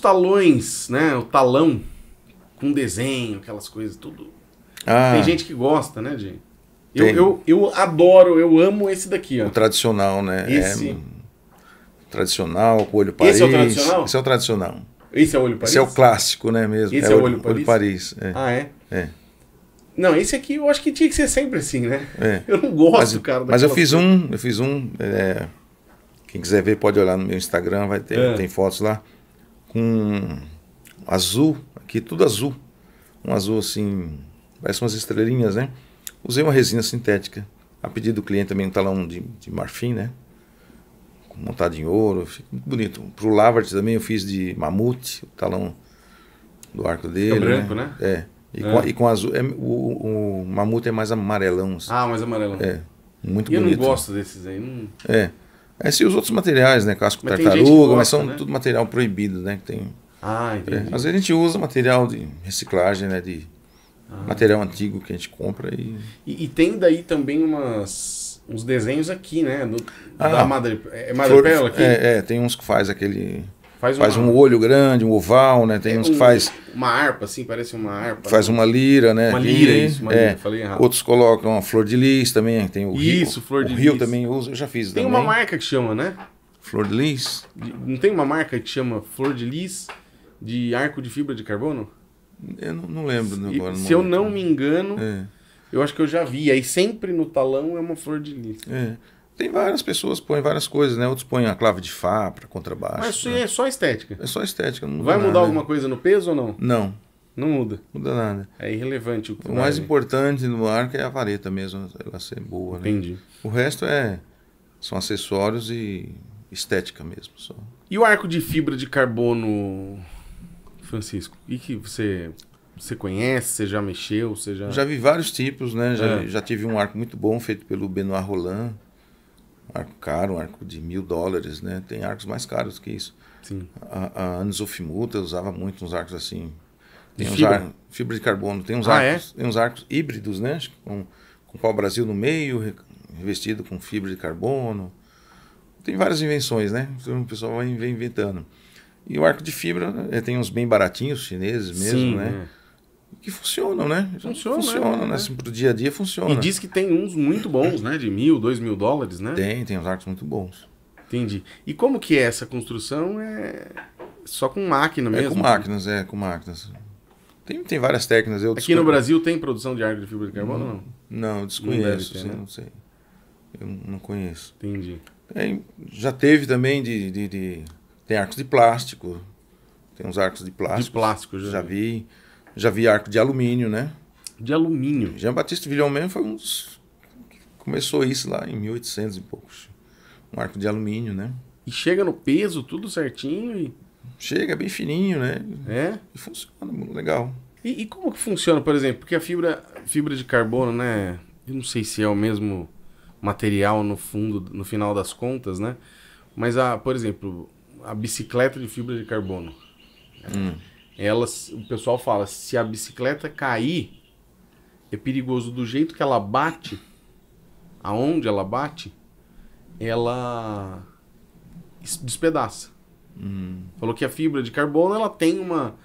talões, né? O talão com desenho, aquelas coisas, tudo. Ah. Tem gente que gosta, né, de. Eu, eu, eu, adoro, eu amo esse daqui, ó. O tradicional, né? Esse. É, tradicional, com olho Paris. Esse é o tradicional? Esse é o tradicional. Esse é o olho Paris? Esse é o clássico, né, mesmo? Esse é, é o olho, olho Paris? Olho Paris é. Ah, é? É. Não, esse aqui eu acho que tinha que ser sempre assim, né? É. Eu não gosto, mas, cara. Mas eu fiz coisa. um, eu fiz um. É, quem quiser ver pode olhar no meu Instagram, vai ter, é. tem fotos lá com azul, aqui tudo azul. Um azul assim, parece umas estrelinhas, né? Usei uma resina sintética. A pedido do cliente também um talão de, de marfim, né? Montado em ouro, fica muito bonito. Pro Lavart também eu fiz de mamute, o talão do arco dele. É branco, né? né? É. E, é. Com, e, Com, azul. É, o, o mamute é mais amarelão. Assim. Ah, mais amarelão. É. Muito e bonito. eu não gosto desses aí. Não... É. É, se os outros materiais, né? Casco mas tartaruga, gosta, mas são né? tudo material proibido, né? Que tem... Ah, é, entendi. É, às vezes a gente usa material de reciclagem, né? De ah. material antigo que a gente compra e... e... E, tem daí também umas, uns desenhos aqui, né? ah, da madre, é, é madrepérola aqui? É, é, tem uns que faz aquele Faz, faz, um olho grande, um oval, né? Tem é uns um, que faz uma harpa assim, parece uma harpa. Faz né? uma lira, né? Uma lira, e, isso, uma lira, é. falei errado. Outros colocam uma flor de lis também, tem o Isso, rio, flor de o lis. Rio também, eu já fiz Tem também. uma marca que chama, né? Flor de lis? Não tem uma marca que chama flor de lis de arco de fibra de carbono? Eu não, não lembro se, agora. Se eu não me engano, é. eu acho que eu já vi. Aí sempre no talão é uma flor de lis. É. Tem várias pessoas põem várias coisas, né? Outros põem a clave de Fá para contrabaixo. Mas isso né? é só estética. É só estética. Não Vai mudar nada. alguma coisa no peso ou não? Não. Não muda. Muda nada. É irrelevante o que O mais ali. importante no arco é a vareta mesmo, ela ser boa, né? Entendi. O resto é são acessórios e estética mesmo, só. E o arco de fibra de carbono, Francisco? E que você você conhece, você já mexeu, você já... Já vi vários tipos, né? Já, é. já tive um arco muito bom feito pelo Benoit Roland arco caro, um arco de mil dólares, né? Tem arcos mais caros que isso. Sim. A, a Anis Ofimuta usava muito uns arcos assim. Tem de uns fibra? Ar, fibra de carbono. Tem uns, ah, arcos, é? tem uns arcos híbridos, né? Com, com pau-brasil no meio, revestido com fibra de carbono. Tem várias invenções, né? Então, o pessoal vai inventando. E o arco de fibra, né, tem uns bem baratinhos, chineses mesmo, Sim, né? É que funcionam, né? Funcionam, funcionam né? né? Assim, pro dia a dia funciona. E diz que tem uns muito bons, né? De mil, dois mil dólares, né? Tem, tem uns arcos muito bons. Entendi. E como que é essa construção? É só com máquina é mesmo? É com máquinas, né? é, com máquinas. Tem, tem várias técnicas. Eu Aqui no Brasil tem produção de arco de fibra de carbono hum, não? Não, desconheço, não, ter, assim, né? não sei. Eu não conheço. Entendi. Tem, já teve também de, de, de, Tem arcos de plástico. Tem uns arcos de plástico. De plástico, já. Já vi. vi. Já vi arco de alumínio, né? De alumínio. Jean Batista Villon mesmo foi um dos... Começou isso lá em 1800 e poucos. Um arco de alumínio, né? E chega no peso, tudo certinho e... Chega bem fininho, né? É? E funciona, legal. E, e como que funciona, por exemplo? Porque a fibra, fibra de carbono, né? Eu não sei se é o mesmo material no fundo, no final das contas, né? Mas, a, por exemplo, a bicicleta de fibra de carbono. Hum ela, o pessoal fala, se a bicicleta cair, é perigoso do jeito que ela bate, aonde ela bate, ela despedaça. Hum. Falou que a fibra de carbono ela tem uma,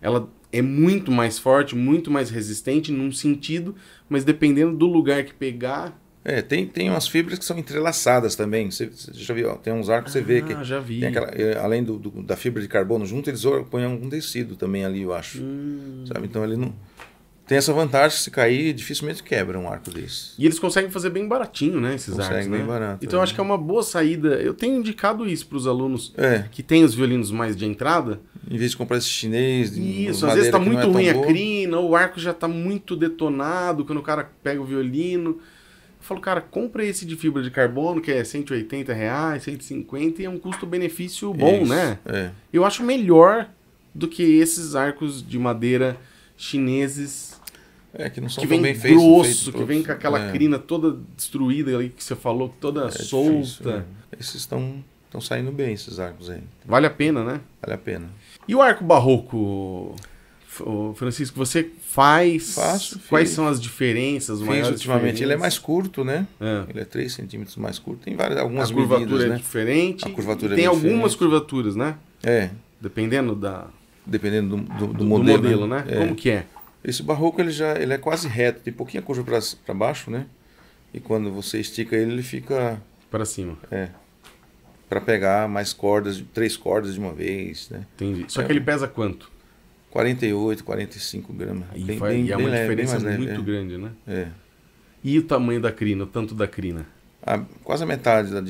ela é muito mais forte, muito mais resistente num sentido, mas dependendo do lugar que pegar, é, tem, tem umas fibras que são entrelaçadas também. Você, você já viu? Ó, tem uns arcos que ah, você vê ah, que. já vi. Aquela, é, além do, do, da fibra de carbono junto, eles põem algum tecido também ali, eu acho. Hum. Sabe? Então ele não. Tem essa vantagem, se cair, dificilmente quebra um arco desse. E eles conseguem fazer bem baratinho, né? Esses Consegue arcos. Bem né? barato, então é. eu acho que é uma boa saída. Eu tenho indicado isso para os alunos é. que têm os violinos mais de entrada. Em vez de comprar esse chinês. Isso, às vezes está é muito é ruim a crina, ou o arco já está muito detonado quando o cara pega o violino. Eu falo, cara, compra esse de fibra de carbono, que é 180 reais, 150, e é um custo-benefício bom, Isso, né? É. Eu acho melhor do que esses arcos de madeira chineses. É, que não são que vem bem grosso, feito, que vem com aquela é. crina toda destruída ali que você falou, toda é solta. Difícil, é. esses estão estão saindo bem, esses arcos aí. Vale a pena, né? Vale a pena. E o arco barroco? Francisco, você faz. Faço, Quais fiz. são as diferenças? Fiz ultimamente. Ele é mais curto, né? É. Ele é 3 centímetros mais curto. Tem várias, algumas A curvatura medidas, é né? diferente. A curvatura tem é algumas diferente. curvaturas, né? É. Dependendo da. Dependendo do, do, do, do modelo, modelo. né? né? É. Como que é? Esse barroco ele já ele é quase reto, tem pouquinha curva para baixo, né? E quando você estica ele, ele fica. Para cima. É para pegar mais cordas, três cordas de uma vez, né? Entendi. Só é que ele pesa quanto? 48, 45 gramas. E, bem, bem, e é uma leve, diferença muito é. grande, né? É. E o tamanho da crina, o tanto da crina? quase a metade da,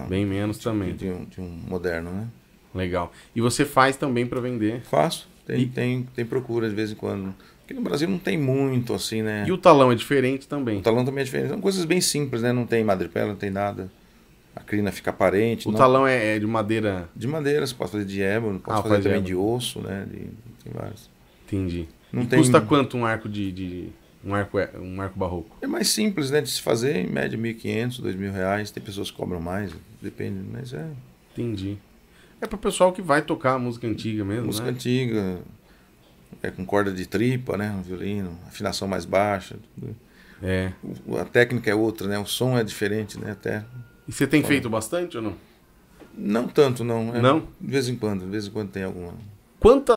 da. Bem menos também. De um, de um moderno, né? Legal. E você faz também para vender? Faço. Tem, e... tem, tem procura de vez em quando. Aqui no Brasil não tem muito assim, né? E o talão é diferente também? O talão também é diferente. São coisas bem simples, né? Não tem madrepela, não tem nada. A crina fica aparente. O não... talão é, é, de madeira? De madeira, você pode fazer de ébano, pode ah, fazer também de, de osso, né? De Vários. Entendi. Não e tem... custa quanto um arco de, de, um arco é, um arco barroco? É mais simples, né, de se fazer, em média 1.500, 2.000 reais. Tem pessoas que cobram mais, depende, mas é. Entendi. É para o pessoal que vai tocar música antiga mesmo, Música né? antiga. É com corda de tripa, né, um violino, afinação mais baixa. É. A técnica é outra, né? O som é diferente, né, até. E você tem Como... feito bastante ou não? Não tanto, não. É não? De vez em quando, de vez em quando tem alguma. Quanta